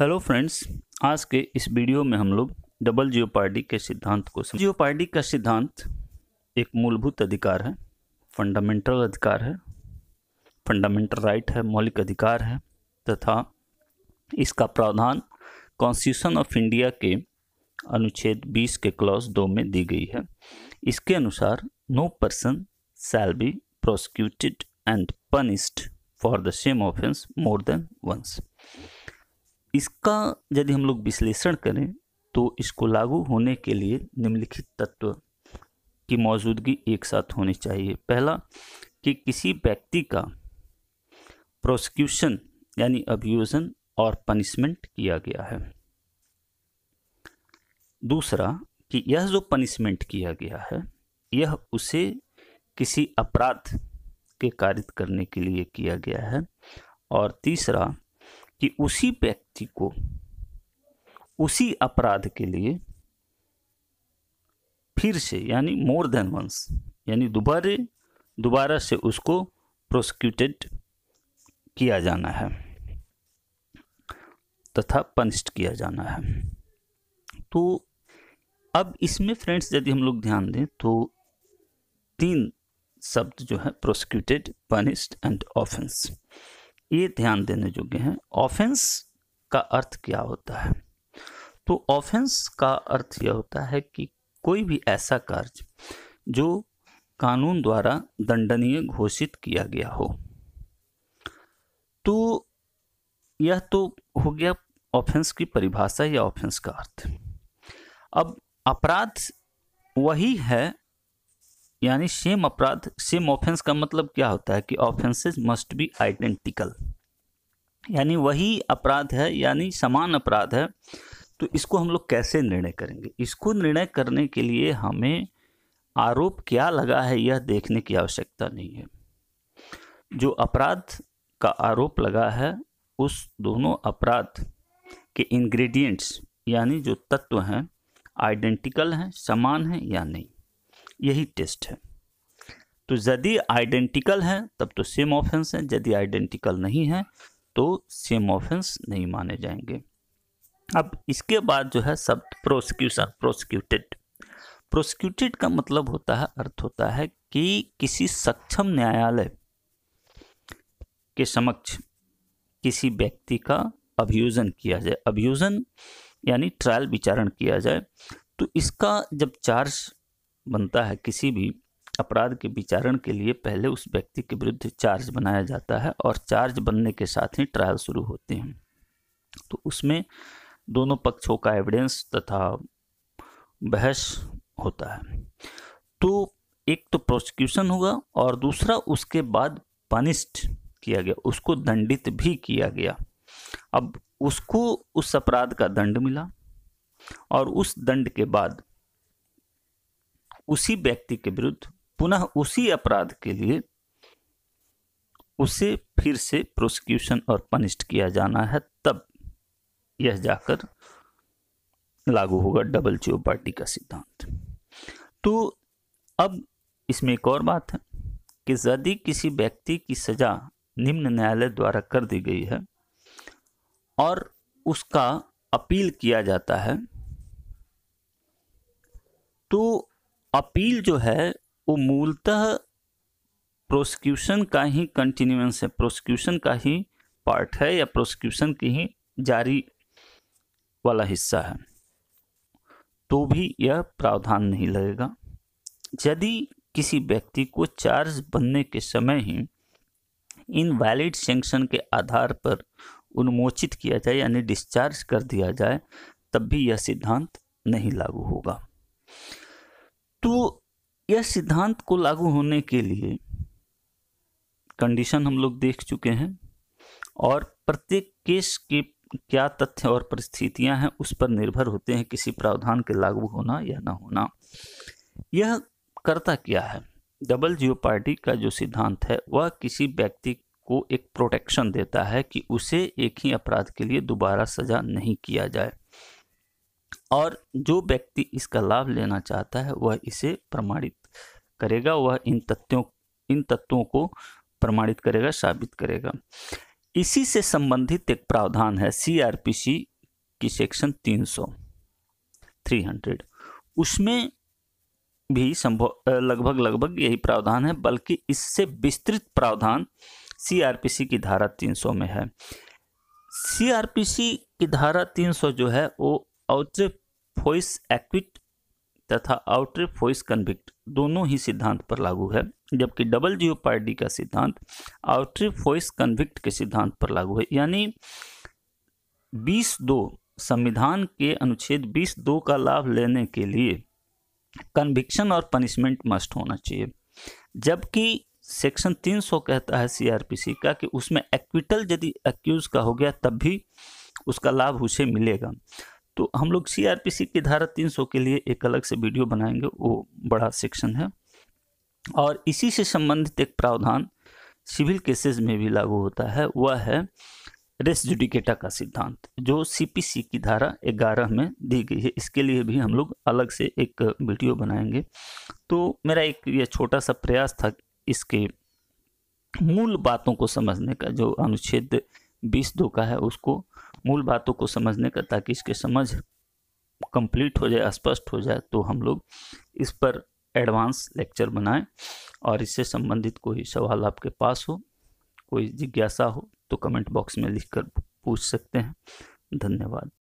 hello friends आज के इस वीडियो में हम लोग डबल जियो पार्टी के सिद्धांत को समझ जियो पार्टी का सिद्धांत एक मूलभूत अधिकार है फंडामेंटल अधिकार है फंडामेंटल राइट है मौलिक अधिकार है तथा इसका प्रावधान कॉन्स्टिट्यूशन ऑफ इंडिया के अनुच्छेद 20 के क्लॉज दो में दी गई है इसके अनुसार no person shall be prosecuted and punished for the same offence more than once इसका यदि हम लोग विश्लेषण करें तो इसको लागू होने के लिए निम्नलिखित तत्व की मौजूदगी एक साथ होनी चाहिए पहला कि किसी व्यक्ति का प्रोसिक्यूशन यानी अभियोजन और पनिशमेंट किया गया है दूसरा कि यह जो पनिशमेंट किया गया है यह उसे किसी अपराध के कारित करने के लिए किया गया है और तीसरा कि उसी व्यक्ति को उसी अपराध के लिए फिर से यानी मोर देन वंस यानी दोबारे दोबारा से उसको प्रोसिक्यूटेड किया जाना है तथा पनिश्ड किया जाना है तो अब इसमें फ्रेंड्स यदि हम लोग ध्यान दें तो तीन शब्द जो है प्रोसिक्यूटेड पनिश्ड एंड ऑफेंस ये ध्यान देने योग्य हैं ऑफेंस का अर्थ क्या होता है तो ऑफेंस का अर्थ यह होता है कि कोई भी ऐसा कार्य जो कानून द्वारा दंडनीय घोषित किया गया हो तो यह तो हो गया ऑफेंस की परिभाषा या ऑफेंस का अर्थ अब अपराध वही है यानी सेम अपराध सेम ऑफेंस का मतलब क्या होता है कि ऑफेंसेस मस्ट बी आइडेंटिकल यानी वही अपराध है यानी समान अपराध है तो इसको हम लोग कैसे निर्णय करेंगे इसको निर्णय करने के लिए हमें आरोप क्या लगा है यह देखने की आवश्यकता नहीं है जो अपराध का आरोप लगा है उस दोनों अपराध के इंग्रेडिएंट्स यानी जो तत्व हैं आइडेंटिकल हैं समान हैं या नहीं यही टेस्ट है तो यदि आइडेंटिकल है तब तो सेम ऑफेंस है यदि आइडेंटिकल नहीं है तो सेम ऑफेंस नहीं माने जाएंगे अब इसके बाद जो है शब्द प्रोसिक्यूशन प्रोसिक्यूटेड प्रोसिक्यूटेड का मतलब होता है अर्थ होता है कि किसी सक्षम न्यायालय के समक्ष किसी व्यक्ति का अभियोजन किया जाए अभियोजन यानी ट्रायल विचारण किया जाए तो इसका जब चार्ज बनता है किसी भी अपराध के विचारण के लिए पहले उस व्यक्ति के विरुद्ध चार्ज बनाया जाता है और चार्ज बनने के साथ ही ट्रायल शुरू होते हैं तो उसमें दोनों पक्षों का एविडेंस तथा बहस होता है तो एक तो प्रोसिक्यूशन हुआ और दूसरा उसके बाद पनिस्ट किया गया उसको दंडित भी किया गया अब उसको उस अपराध का दंड मिला और उस दंड के बाद उसी व्यक्ति के विरुद्ध पुनः उसी अपराध के लिए उसे फिर से प्रोसिक्यूशन और पनिश्ड किया जाना है तब यह जाकर लागू होगा डबल जियो पार्टी का सिद्धांत तो अब इसमें एक और बात है कि यदि किसी व्यक्ति की सजा निम्न न्यायालय द्वारा कर दी गई है और उसका अपील किया जाता है तो अपील जो है वो मूलतः प्रोसिक्यूशन का ही कंटिन्यूंस है प्रोसिक्यूशन का ही पार्ट है या प्रोसिक्यूशन की ही जारी वाला हिस्सा है तो भी यह प्रावधान नहीं लगेगा यदि किसी व्यक्ति को चार्ज बनने के समय ही इन वैलिड सेंक्शन के आधार पर उन्मोचित किया जाए यानी डिस्चार्ज कर दिया जाए तब भी यह सिद्धांत नहीं लागू होगा तो यह सिद्धांत को लागू होने के लिए कंडीशन हम लोग देख चुके हैं और प्रत्येक केस के क्या तथ्य और परिस्थितियां हैं उस पर निर्भर होते हैं किसी प्रावधान के लागू होना या ना होना यह करता क्या है डबल जियो पार्टी का जो सिद्धांत है वह किसी व्यक्ति को एक प्रोटेक्शन देता है कि उसे एक ही अपराध के लिए दोबारा सजा नहीं किया जाए और जो व्यक्ति इसका लाभ लेना चाहता है वह इसे प्रमाणित करेगा वह इन तथ्यों इन तत्वों को प्रमाणित करेगा साबित करेगा इसी से संबंधित एक प्रावधान है सीआरपीसी की सेक्शन 300 300 उसमें भी संभव लगभग लगभग यही प्रावधान है बल्कि इससे विस्तृत प्रावधान सीआरपीसी की धारा 300 में है सीआरपीसी की धारा 300 जो है वो आउटर फोइस एक्विट तथा आउटर फोइस कन्विक्ट दोनों ही सिद्धांत पर लागू है जबकि डबल जियो पार्टी का सिद्धांत आउटर फोइस कन्विक्ट के सिद्धांत पर लागू है यानी बीस दो संविधान के अनुच्छेद बीस दो का लाभ लेने के लिए कन्विक्शन और पनिशमेंट मस्ट होना चाहिए जबकि सेक्शन 300 कहता है सीआरपीसी का कि उसमें एक्विटल यदि एक्यूज का हो गया तब भी उसका लाभ उसे मिलेगा तो हम लोग सी की धारा 300 के लिए एक अलग से वीडियो बनाएंगे वो बड़ा सेक्शन है और इसी से संबंधित एक प्रावधान सिविल केसेस में भी लागू होता है वह है रेस जुडिकेटा का सिद्धांत जो सीपीसी की धारा 11 में दी गई है इसके लिए भी हम लोग अलग से एक वीडियो बनाएंगे तो मेरा एक यह छोटा सा प्रयास था इसके मूल बातों को समझने का जो अनुच्छेद बीस दो का है उसको मूल बातों को समझने का ताकि इसके समझ कंप्लीट हो जाए स्पष्ट हो जाए तो हम लोग इस पर एडवांस लेक्चर बनाएं और इससे संबंधित कोई सवाल आपके पास हो कोई जिज्ञासा हो तो कमेंट बॉक्स में लिखकर पूछ सकते हैं धन्यवाद